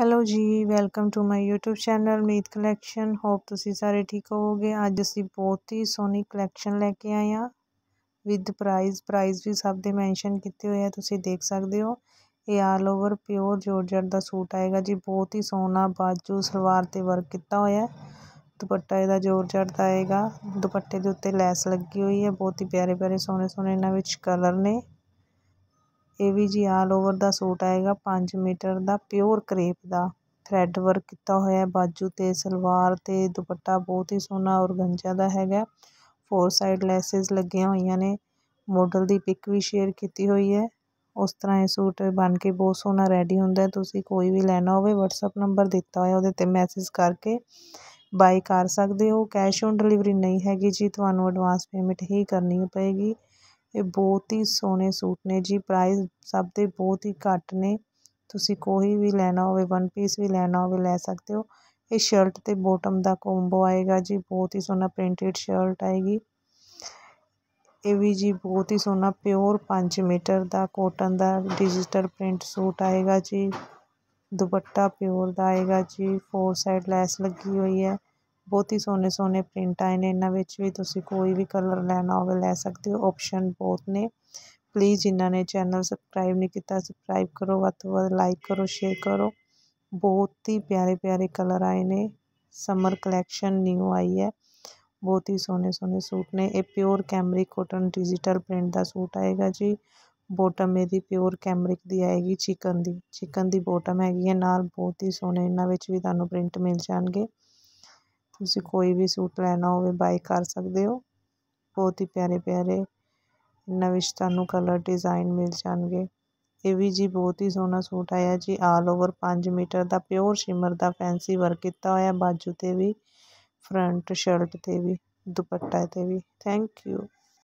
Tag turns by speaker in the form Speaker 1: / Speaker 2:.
Speaker 1: hello ਜੀ welcome to my YouTube channel Meet collection hope ਤੁਸੀਂ ਸਾਰੇ ਠੀਕ ਹੋਵੋਗੇ ਅੱਜ ਅਸੀਂ ਬਹੁਤ ਹੀ ਸੋਹਣੀ ਕਲੈਕਸ਼ਨ ਲੈ ਕੇ ਆਏ ਆ ਵਿਦ ਪ੍ਰਾਈਸ ਪ੍ਰਾਈਸ ਵੀ ਸਭ ਦੇ ਮੈਂਸ਼ਨ ਕੀਤੇ ਹੋਏ ਆ ਤੁਸੀਂ ਦੇਖ ਸਕਦੇ ਹੋ ਇਹ ਆਲ ਓਵਰ ਪਿਓਰ ਜੋਰਜਟ ਦਾ ਸੂਟ ਆਏਗਾ ਜੀ ਬਹੁਤ ਹੀ ਸੋਹਣਾ ਬਾਜੂ ਸਲਵਾਰ ਤੇ ਵਰਕ ਕੀਤਾ ਹੋਇਆ ਦੁਪੱਟਾ ਇਹਦਾ ਜੋਰਜਟ ਦਾ ਆਏਗਾ ਦੁਪੱਟੇ ਦੇ ਉੱਤੇ ਲੈਸ ਲੱਗੀ ਹੋਈ ਹੈ ਬਹੁਤ ਹੀ ਪਿਆਰੇ ਪਿਆਰੇ ਸੋਹਣੇ ਸੋਹਣੇ ਇਹਨਾਂ ਵਿੱਚ ਕਲਰ ਨੇ ਇਹ ਵੀ ਜੀ ਆਲ ਓਵਰ ਦਾ ਸੂਟ ਆਏਗਾ 5 ਮੀਟਰ ਦਾ ਪਿਓਰ ਕ੍ਰੇਪ ਦਾ ਥਰੈਡ ਵਰਕ ਕੀਤਾ ਹੋਇਆ ਬਾਜੂ ਤੇ ਸਲਵਾਰ ਤੇ ਦੁਪੱਟਾ ਬਹੁਤ ਹੀ ਸੋਹਣਾ ਗੰਜਾ ਦਾ ਹੈਗਾ ਫੋਰ ਸਾਈਡ ਲੈਸਸ ਲੱਗੀਆਂ ਹੋਈਆਂ ਨੇ ਮਾਡਲ ਦੀ ਪਿਕ ਵੀ ਸ਼ੇਅਰ ਕੀਤੀ ਹੋਈ ਹੈ ਉਸ ਤਰ੍ਹਾਂ ਇਹ ਸੂਟ ਬਣ ਕੇ ਬਹੁਤ ਸੋਹਣਾ ਰੈਡੀ ਹੁੰਦਾ ਤੁਸੀਂ ਕੋਈ ਵੀ ਲੈਣਾ ਹੋਵੇ WhatsApp ਨੰਬਰ ਦਿੱਤਾ ਹੋਇਆ ਉਹਦੇ ਤੇ ਮੈਸੇਜ ਕਰਕੇ ਬਾਈ ਕਰ ਸਕਦੇ ਹੋ ਕੈਸ਼ ਔਨ ਡਿਲੀਵਰੀ ਨਹੀਂ ਹੈਗੀ ਜੀ ਤੁਹਾਨੂੰ ਐਡਵਾਂਸ ਪੇਮੈਂਟ ਹੀ ਕਰਨੀ ਪਏਗੀ ਇਹ ਬਹੁਤ ਹੀ ਸੋਹਣੇ ਸੂਟ ਨੇ ਜੀ ਪ੍ਰਾਈਸ ਸਭ ਦੇ ਬਹੁਤ ਹੀ ਘੱਟ ਨੇ ਤੁਸੀਂ ਕੋਈ ਵੀ ਲੈਣਾ ਹੋਵੇ ਵਨ ਪੀਸ ਵੀ ਲੈਣਾ ਹੋਵੇ ਲੈ ਸਕਦੇ ਹੋ ਇਹ ਸ਼ਰਟ ਤੇ ਬੋਟਮ ਦਾ ਕੋਂਬੋ ਆਏਗਾ ਜੀ ਬਹੁਤ ਹੀ ਸੋਹਣਾ ਪ੍ਰਿੰਟਡ ਸ਼ਰਟ ਆਏਗੀ ਇਹ ਵੀ ਜੀ ਬਹੁਤ ਹੀ ਸੋਹਣਾ ਪਿਓਰ 5 ਮੀਟਰ ਦਾ ਕਾਟਨ ਦਾ ਡਿਜੀਟਲ ਪ੍ਰਿੰਟ ਸੂਟ ਆਏਗਾ ਜੀ ਦੁਪੱਟਾ ਪਿਓਰ ਦਾ ਆਏਗਾ ਜੀ ਫੋਰ ਸਾਈਡ ਲੈਸ ਲੱਗੀ ਹੋਈ ਹੈ ਬਹੁਤ ਹੀ ਸੋਹਣੇ ਸੋਹਣੇ ਪ੍ਰਿੰਟ ਆਏ ਨੇ ਇਹਨਾਂ ਵਿੱਚ ਵੀ ਤੁਸੀਂ ਕੋਈ ਵੀ ਕਲਰ ਲੈਣਾ ਹੋਵੇ ਲੈ ਸਕਦੇ ਹੋ ਆਪਸ਼ਨ ਬਹੁਤ ਨੇ ਪਲੀਜ਼ ਜਿਨ੍ਹਾਂ ਨੇ ਚੈਨਲ ਸਬਸਕ੍ਰਾਈਬ ਨਹੀਂ ਕੀਤਾ ਸਬਸਕ੍ਰਾਈਬ ਕਰੋ ਵੱਧ ਤੋਂ ਵੱਧ ਲਾਈਕ ਕਰੋ ਸ਼ੇਅਰ ਕਰੋ ਬਹੁਤ ਹੀ ਪਿਆਰੇ ਪਿਆਰੇ ਕਲਰ ਆਏ ਨੇ ਸਮਰ ਕਲੈਕਸ਼ਨ ਨਿਊ ਆਈ ਹੈ ਬਹੁਤ ਹੀ ਸੋਹਣੇ ਸੋਹਣੇ ਸੂਟ ਨੇ ਇਹ pure cambric cotton digital print ਦਾ ਸੂਟ ਆਏਗਾ ਜੀ ਬੋਟਮ ਇਹਦੀ ਪਿਓਰ ਕੈਮਰਿਕ ਦੀ ਆਏਗੀ ਚਿਕਨ ਦੀ ਚਿਕਨ ਦੀ ਬੋਟਮ ਹੈਗੀ ਹੈ ਨਾਲ ਬਹੁਤ ਹੀ ਸੋਹਣੇ ਇਹਨਾਂ ਵਿੱਚ ਵੀ ਤੁਹਾਨੂੰ ਪ੍ਰਿੰਟ ਮਿਲ ਜਾਣਗੇ ਤੁਸੀਂ ਕੋਈ ਵੀ ਸੂਟ ਲੈਣਾ ਹੋਵੇ ਬਾਏ ਕਰ ਸਕਦੇ ਹੋ ਬਹੁਤ ਹੀ ਪਿਆਰੇ ਪਿਆਰੇ ਇਹਨਾਂ ਵਿੱਚ ਤੁਹਾਨੂੰ ਕਲਰ ਡਿਜ਼ਾਈਨ ਮਿਲ ਜਾਣਗੇ ਇਹ ਵੀ ਜੀ ਬਹੁਤ ਹੀ ਸੋਹਣਾ ਸੂਟ ਆਇਆ ਜੀ ਆਲ ਓਵਰ 5 ਮੀਟਰ ਦਾ ਪਿਓਰ ਸ਼ਿਮਰ ਦਾ ਫੈਂਸੀ ਵਰਕ ਕੀਤਾ ਹੋਇਆ ਬਾਜੂ ਤੇ ਵੀ ਫਰੰਟ ਸ਼ਰਟ ਤੇ ਵੀ ਦੁਪੱਟਾ ਤੇ ਵੀ ਥੈਂਕ ਯੂ